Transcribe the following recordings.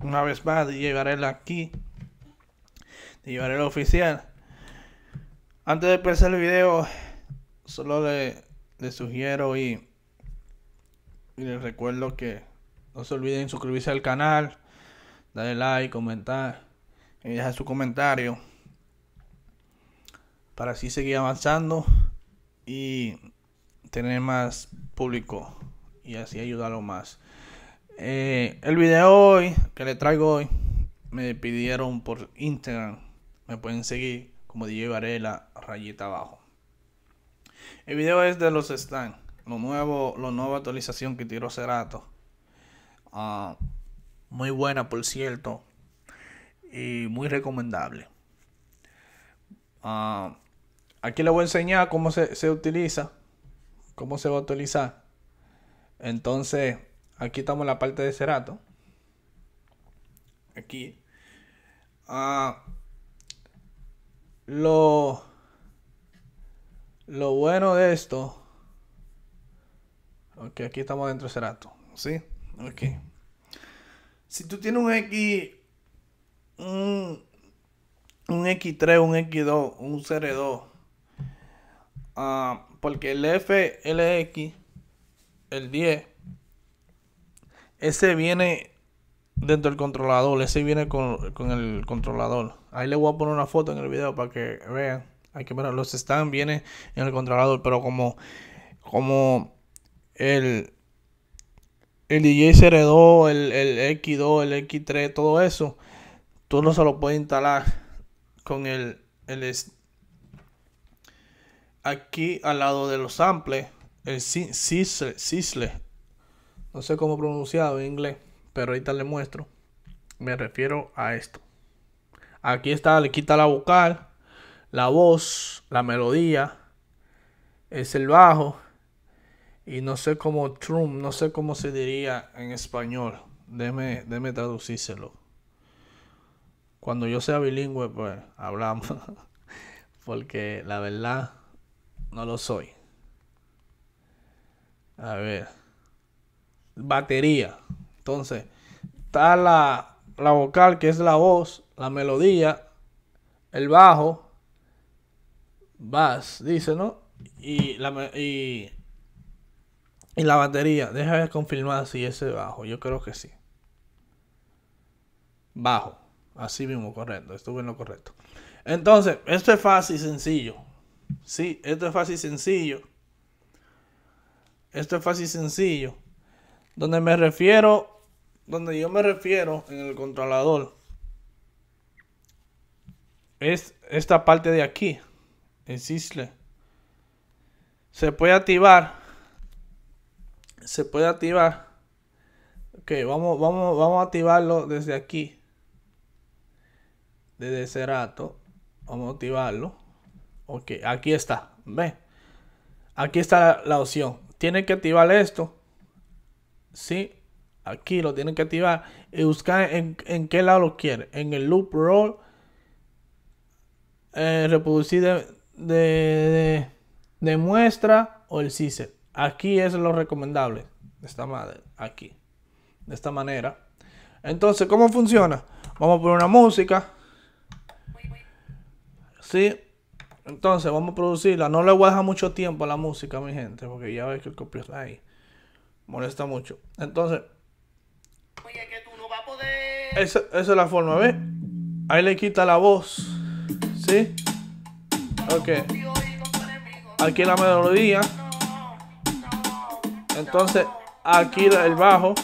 Una vez más, DJ llegar aquí. llevar el oficial. Antes de empezar el video, solo le, sugiero y, y les recuerdo que no se olviden suscribirse al canal, darle like, comentar y dejar su comentario para así seguir avanzando y tener más público y así ayudarlo más. Eh, el video hoy que le traigo hoy me pidieron por Instagram. Me pueden seguir como DJ Varela, rayita abajo. El video es de los Stan Lo nuevo, la nueva actualización que tiró Cerato. Ah, muy buena, por cierto. Y muy recomendable. Ah, aquí le voy a enseñar cómo se, se utiliza. Cómo se va a utilizar. Entonces, Aquí estamos en la parte de cerato. Aquí. Ah, lo, lo bueno de esto. Ok, aquí estamos dentro de cerato. ¿Sí? Ok. Si tú tienes un X. Un, X3, un X2, un CR2. Ah, porque el FLX, el 10 ese viene dentro del controlador, ese viene con, el controlador. Ahí le voy a poner una foto en el video para que vean. Hay que los están vienen en el controlador, pero como, como el, el DJ CR2, el, el X2, el X3, todo eso, tú no se lo puedes instalar con el, el aquí al lado de los samples, el Sisle, no sé cómo pronunciado en inglés, pero ahorita le muestro. Me refiero a esto. Aquí está, le quita la vocal, la voz, la melodía, es el bajo. Y no sé cómo trum, no sé cómo se diría en español. Deme, deme traducírselo. Cuando yo sea bilingüe, pues hablamos. Porque la verdad, no lo soy. A ver batería. Entonces, está la, la vocal, que es la voz, la melodía, el bajo, bass, dice, ¿no? Y la, y, y la batería. Déjame confirmar si ese bajo. Yo creo que sí. Bajo. Así mismo, correcto. Estuve en lo correcto. Entonces, esto es fácil y sencillo. Sí, esto es fácil y sencillo. Esto es fácil y sencillo. Donde me refiero, donde yo me refiero en el controlador, es esta parte de aquí, en Se puede activar, se puede activar. Ok, vamos, vamos, vamos a activarlo desde aquí. Desde Cerato. Vamos a activarlo. Ok, aquí está. ve Aquí está la opción. Tiene que activar esto Sí, aquí lo tienen que activar y buscar en, qué lado lo quieren, En el loop roll, eh, reproducir de, muestra o el CISET. Aquí es lo recomendable. esta madre, aquí. De esta manera. Entonces, ¿cómo funciona? Vamos a poner una música. Sí. Entonces, vamos a producirla. No le voy a dejar mucho tiempo a la música, mi gente, porque ya ves que el copio ahí molesta mucho. Entonces, Esa, esa es la forma, ¿ves? Ahí le quita la voz, ¿sí? Ok. Aquí la melodía. Entonces, aquí el bajo.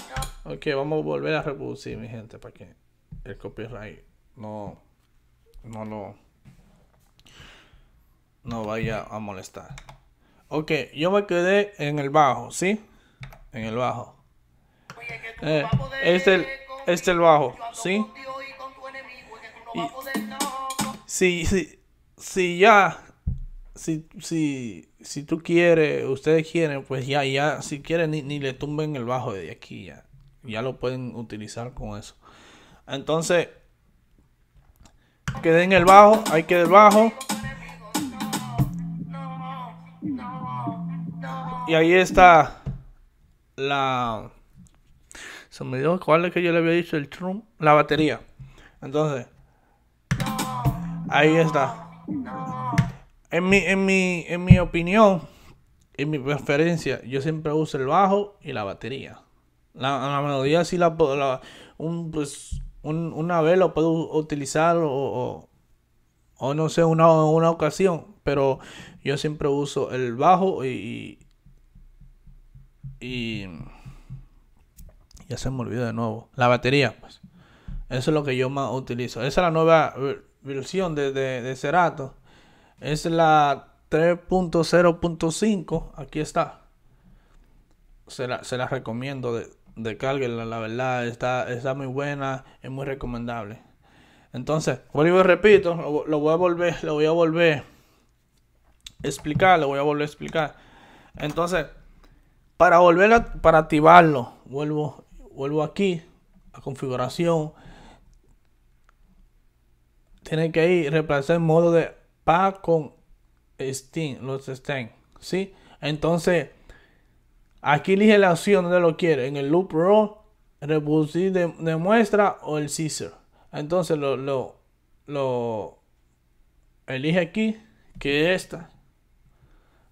Ok, vamos a volver a reproducir, mi gente, para que el copyright no, no lo no vaya a molestar. Ok, yo me quedé en el bajo, ¿sí? en el bajo. este, el, este el bajo, ¿sí? sí si, si, si ya, si, si, si tú quieres, ustedes quieren, pues ya, ya, si quieren, ni, ni le tumben el bajo de aquí, ya, ya lo pueden utilizar con eso. Entonces, que en el bajo, hay que el bajo. Y ahí está la... Se me dio cuál es que yo le había dicho el trum, la batería. Entonces, ahí está. En mi, en mi, en mi opinión, en mi preferencia, yo siempre uso el bajo y la batería. La, melodía sí la, un, pues, una vez lo puedo utilizar o, no sé, una, una ocasión, pero yo siempre uso el bajo y, y. Ya se me olvidó de nuevo. La batería, pues. Eso es lo que yo más utilizo. Esa es la nueva versión de, de, Cerato. Es la 3.0.5. Aquí está. Se la, recomiendo. De, descarguenla, la verdad. Está, está muy buena. Es muy recomendable. Entonces, vuelvo y repito. Lo, voy a volver. Lo voy a volver. Explicar. Lo voy a volver a explicar. Entonces. Para volver a para activarlo, vuelvo, vuelvo aquí a configuración. Tienen que ir reemplazar el modo de PA con Steam, los Steam. ¿sí? Entonces, aquí elige la opción donde lo quiere, en el loop roll, reproducir de, muestra o el scissor. Entonces lo, lo, lo elige aquí, que esta.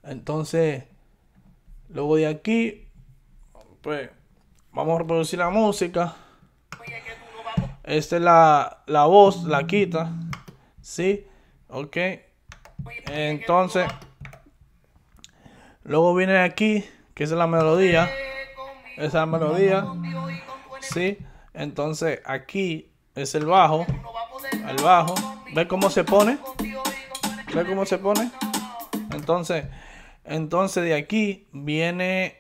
Entonces, Luego de aquí, pues, vamos a reproducir la música. Esta es la, voz, la quita. ¿Sí? Ok. Entonces, luego viene aquí, que es la melodía. Esa es la melodía. ¿Sí? Entonces, aquí es el bajo. El bajo. ¿Ve cómo se pone? ¿Ve cómo se pone? Entonces, entonces de aquí viene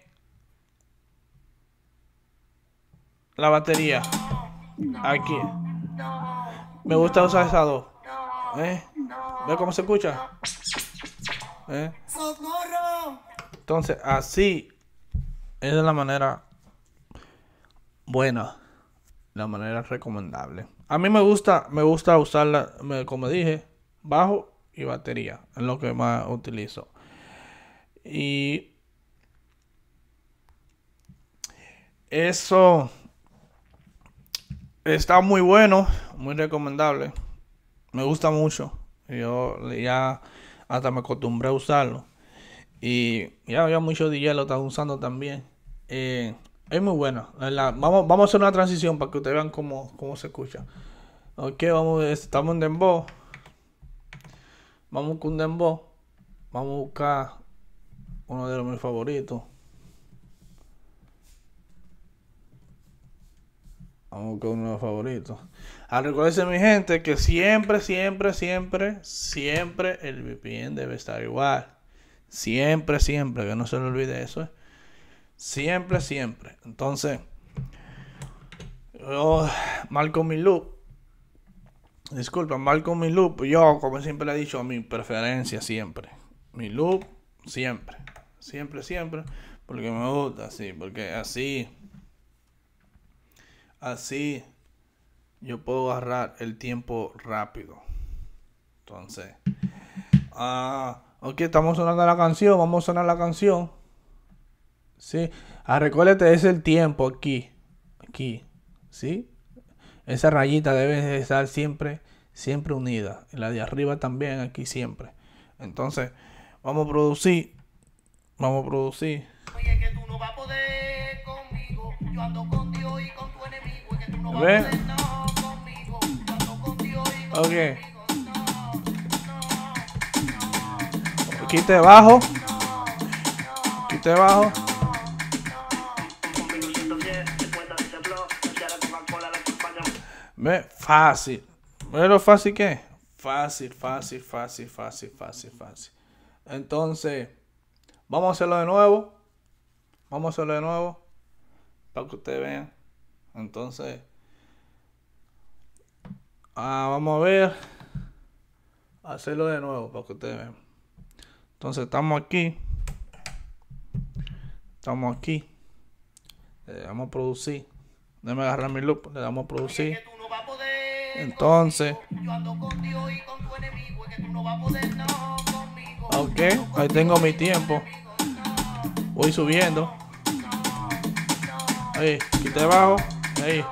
la batería. Aquí. Me gusta usar esa dos. ¿Eh? ¿Ve cómo se escucha? ¿Eh? Entonces así es la manera buena. La manera recomendable. A mí me gusta, me gusta usarla, como dije, bajo y batería. Es lo que más utilizo. Y eso está muy bueno, muy recomendable. Me gusta mucho. Yo ya hasta me acostumbré a usarlo. Y ya había muchos DJ lo están usando también. Eh, es muy bueno. vamos, vamos a hacer una transición para que ustedes vean cómo, cómo se escucha. Ok, vamos, estamos en Dembow. Vamos con Dembow. Vamos a buscar uno de los mis favoritos. Vamos con uno de los favoritos. A ah, recuerden mi gente que siempre, siempre, siempre, siempre el VPN debe estar igual. Siempre, siempre, que no se le olvide eso. ¿eh? Siempre, siempre. Entonces, yo con mi loop. Disculpa, con mi loop. Yo, como siempre le he dicho, mi preferencia siempre. Mi loop, siempre. Siempre, siempre. Porque me gusta así. Porque así. Así. Yo puedo agarrar el tiempo rápido. Entonces. Ah, ok, estamos sonando la canción. Vamos a sonar la canción. Sí. Ah, recuérdate, es el tiempo aquí. Aquí. ¿Sí? Esa rayita debe estar siempre, siempre unida. la de arriba también, aquí siempre. Entonces, vamos a producir Vamos a producir. Oye, que Aquí te bajo. Aquí te bajo. ¿Ves? Fácil. pero lo fácil que Fácil, fácil, fácil, fácil, fácil, fácil. Entonces... Vamos a hacerlo de nuevo. Vamos a hacerlo de nuevo. Para que ustedes vean. Entonces. Ah, vamos a ver. Hacerlo de nuevo para que ustedes vean. Entonces estamos aquí. Estamos aquí. Le damos a producir. Déjame agarrar mi loop. Le damos a producir. Entonces. Yo ando con y con tu enemigo. que tú no vas a poder, no. Ok, ahí tengo mi tiempo. Voy subiendo. Ahí, quité abajo. Ahí.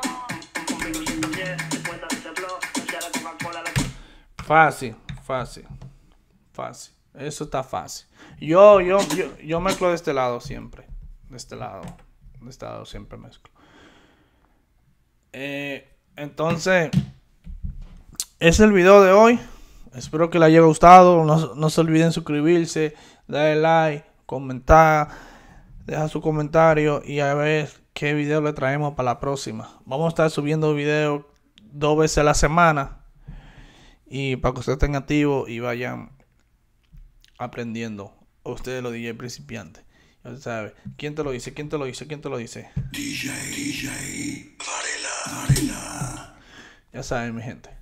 Fácil, fácil. Fácil. Eso está fácil. Yo, yo, yo, yo mezclo de este lado siempre. De este lado. De este lado siempre mezclo. Eh, entonces, es el video de hoy. Espero que les haya gustado. No, se olviden suscribirse, darle like, comentar, dejar su comentario y a ver qué video le traemos para la próxima. Vamos a estar subiendo videos dos veces a la semana. Y para que ustedes estén activos y vayan aprendiendo. Ustedes lo DJ principiantes. Ya ¿Quién te lo dice? ¿Quién te lo dice? ¿Quién te lo dice? DJ, DJ Ya saben, mi gente.